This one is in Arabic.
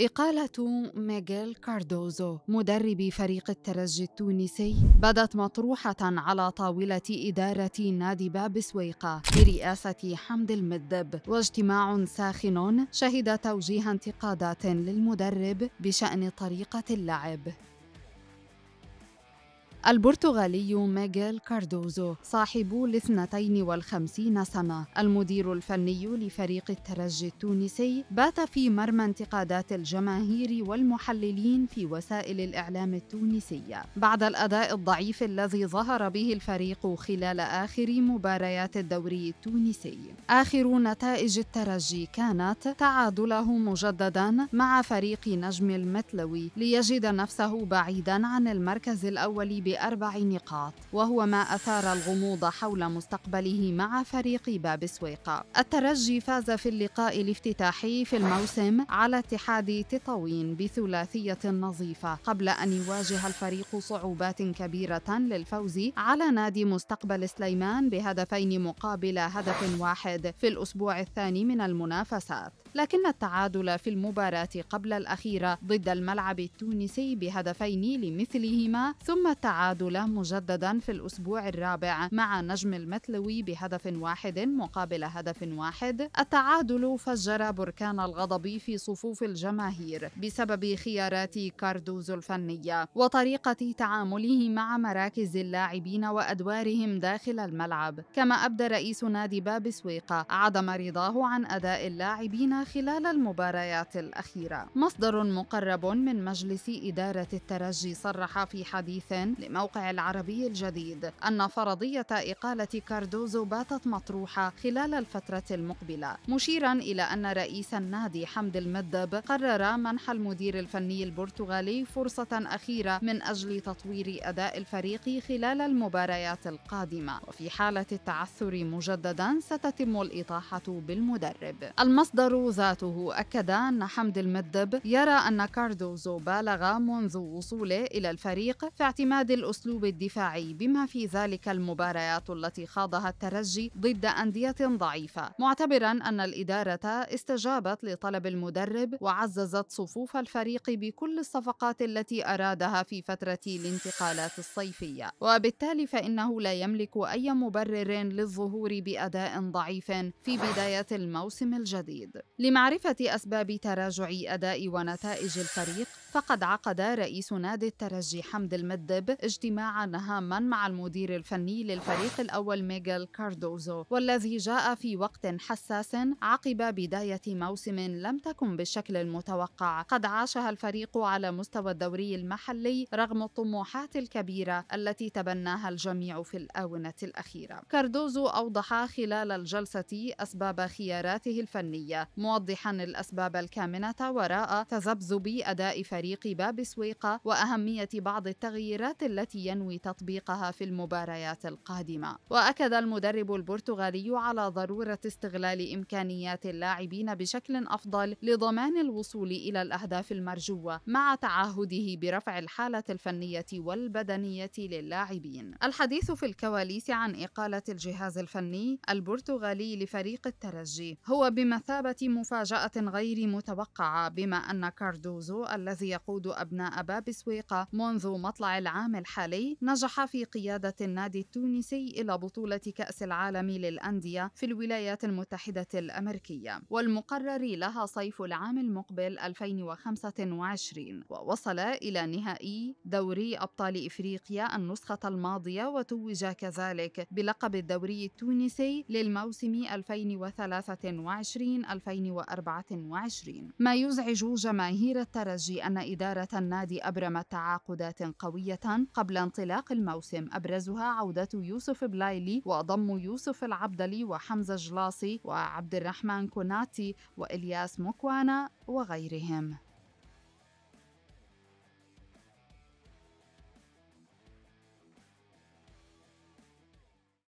إقالة ميغيل كاردوزو مدرب فريق الترجي التونسي بدت مطروحة على طاولة إدارة نادي باب سويقة برئاسة حمد المدب واجتماع ساخن شهد توجيه انتقادات للمدرب بشأن طريقة اللعب البرتغالي ميغيل كاردوزو صاحب الاثنتين والخمسين سنة المدير الفني لفريق الترجي التونسي بات في مرمى انتقادات الجماهير والمحللين في وسائل الإعلام التونسية بعد الأداء الضعيف الذي ظهر به الفريق خلال آخر مباريات الدوري التونسي آخر نتائج الترجي كانت تعادله مجددا مع فريق نجم المتلوي ليجد نفسه بعيدا عن المركز الأول بأربع نقاط وهو ما أثار الغموض حول مستقبله مع فريق باب سويقة الترجي فاز في اللقاء الافتتاحي في الموسم على اتحاد تطاوين بثلاثية نظيفة قبل أن يواجه الفريق صعوبات كبيرة للفوز على نادي مستقبل سليمان بهدفين مقابل هدف واحد في الأسبوع الثاني من المنافسات لكن التعادل في المباراة قبل الأخيرة ضد الملعب التونسي بهدفين لمثلهما ثم التعادل مجددا في الأسبوع الرابع مع نجم المثلوي بهدف واحد مقابل هدف واحد التعادل فجر بركان الغضب في صفوف الجماهير بسبب خيارات كاردوزو الفنية وطريقة تعامله مع مراكز اللاعبين وأدوارهم داخل الملعب كما أبدى رئيس نادي باب سويقة عدم رضاه عن أداء اللاعبين خلال المباريات الأخيرة مصدر مقرب من مجلس إدارة الترجي صرح في حديث لموقع العربي الجديد أن فرضية إقالة كاردوزو باتت مطروحة خلال الفترة المقبلة مشيرا إلى أن رئيس النادي حمد المدب قرر منح المدير الفني البرتغالي فرصة أخيرة من أجل تطوير أداء الفريق خلال المباريات القادمة وفي حالة التعثر مجددا ستتم الإطاحة بالمدرب المصدر ذاته أكد أن حمد المدب يرى أن كاردوزو بالغ منذ وصوله إلى الفريق في اعتماد الأسلوب الدفاعي بما في ذلك المباريات التي خاضها الترجي ضد أندية ضعيفة معتبرا أن الإدارة استجابت لطلب المدرب وعززت صفوف الفريق بكل الصفقات التي أرادها في فترة الانتقالات الصيفية وبالتالي فإنه لا يملك أي مبرر للظهور بأداء ضعيف في بداية الموسم الجديد لمعرفة أسباب تراجع أداء ونتائج الفريق فقد عقد رئيس نادي الترجي حمد المدب اجتماعا هاما مع المدير الفني للفريق الأول ميغيل كاردوزو والذي جاء في وقت حساس عقب بداية موسم لم تكن بالشكل المتوقع قد عاشها الفريق على مستوى الدوري المحلي رغم الطموحات الكبيرة التي تبناها الجميع في الآونة الأخيرة كاردوزو أوضح خلال الجلسة أسباب خياراته الفنية موضحا الأسباب الكامنة وراء تذبذب أداء فريق باب سويقة وأهمية بعض التغييرات التي ينوي تطبيقها في المباريات القادمة وأكد المدرب البرتغالي على ضرورة استغلال إمكانيات اللاعبين بشكل أفضل لضمان الوصول إلى الأهداف المرجوة مع تعهده برفع الحالة الفنية والبدنية للاعبين الحديث في الكواليس عن إقالة الجهاز الفني البرتغالي لفريق الترجي هو بمثابة مفاجأة غير متوقعة بما أن كاردوزو الذي يقود أبناء باب سويقة منذ مطلع العام الحالي نجح في قيادة النادي التونسي إلى بطولة كأس العالم للأندية في الولايات المتحدة الأمريكية والمقرر لها صيف العام المقبل 2025 ووصل إلى نهائي دوري أبطال إفريقيا النسخة الماضية وتوج كذلك بلقب الدوري التونسي للموسم 2023 2024 2024 ما يزعج جماهير الترجي أن إدارة النادي أبرمت تعاقدات قوية قبل انطلاق الموسم أبرزها عودة يوسف بلايلي وضم يوسف العبدلي وحمزة جلاصي وعبد الرحمن كوناتي وإلياس موكوانا وغيرهم